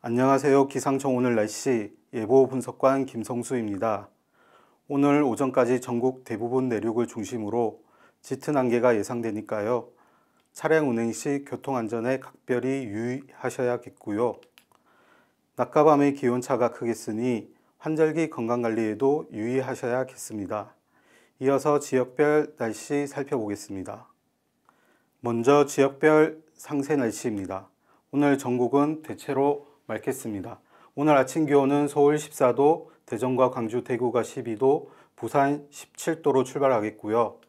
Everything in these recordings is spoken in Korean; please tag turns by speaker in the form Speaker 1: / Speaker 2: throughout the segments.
Speaker 1: 안녕하세요. 기상청 오늘 날씨 예보 분석관 김성수입니다. 오늘 오전까지 전국 대부분 내륙을 중심으로 짙은 안개가 예상되니까요. 차량 운행 시 교통안전에 각별히 유의하셔야겠고요. 낮과 밤의 기온차가 크겠으니 환절기 건강관리에도 유의하셔야겠습니다. 이어서 지역별 날씨 살펴보겠습니다. 먼저 지역별 상세 날씨입니다. 오늘 전국은 대체로 맑겠습니다. 오늘 아침 기온은 서울 14도, 대전과 광주, 대구가 12도, 부산 17도로 출발하겠고요.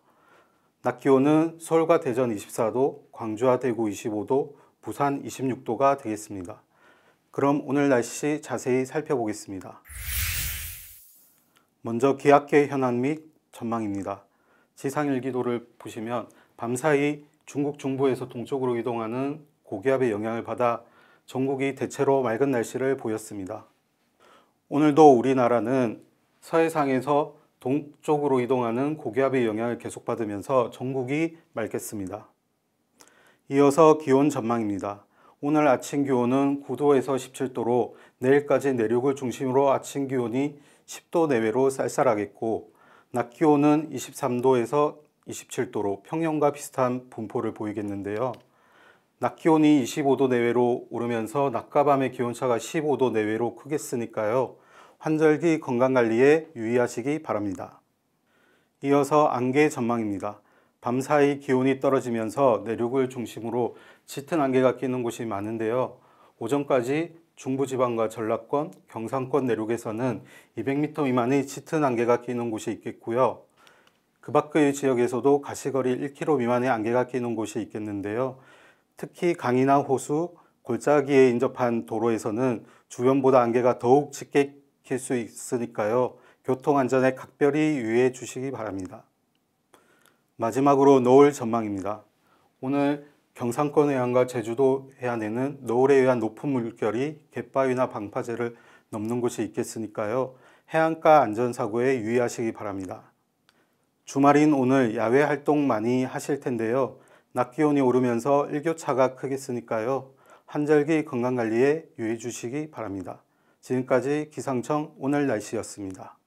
Speaker 1: 낮 기온은 서울과 대전 24도, 광주와 대구 25도, 부산 26도가 되겠습니다. 그럼 오늘 날씨 자세히 살펴보겠습니다. 먼저 기압계 현황 및 전망입니다. 지상일기도를 보시면 밤사이 중국 중부에서 동쪽으로 이동하는 고기압의 영향을 받아 전국이 대체로 맑은 날씨를 보였습니다. 오늘도 우리나라는 서해상에서 동쪽으로 이동하는 고기압의 영향을 계속받으면서 전국이 맑겠습니다. 이어서 기온 전망입니다. 오늘 아침 기온은 9도에서 17도로 내일까지 내륙을 중심으로 아침 기온이 10도 내외로 쌀쌀하겠고 낮 기온은 23도에서 27도로 평년과 비슷한 분포를 보이겠는데요. 낮 기온이 25도 내외로 오르면서 낮과 밤의 기온차가 15도 내외로 크겠으니까요. 환절기 건강관리에 유의하시기 바랍니다. 이어서 안개 전망입니다. 밤사이 기온이 떨어지면서 내륙을 중심으로 짙은 안개가 끼는 곳이 많은데요. 오전까지 중부지방과 전라권, 경상권 내륙에서는 200m 미만의 짙은 안개가 끼는 곳이 있겠고요. 그 밖의 지역에서도 가시거리 1km 미만의 안개가 끼는 곳이 있겠는데요. 특히 강이나 호수, 골짜기에 인접한 도로에서는 주변보다 안개가 더욱 짙게 낄 수 있으니까요. 교통안전에 각별히 유의해 주시기 바랍니다. 마지막으로 노을 전망입니다. 오늘 경상권 해안과 제주도 해안에는 노을에 의한 높은 물결이 갯바위나 방파제를 넘는 곳이 있겠으니까요. 해안가 안전사고에 유의하시기 바랍니다. 주말인 오늘 야외 활동 많이 하실 텐데요. 낮 기온이 오르면서 일교차가 크겠으니까요. 한절기 건강관리에 유의해 주시기 바랍니다. 지금까지 기상청 오늘 날씨였습니다.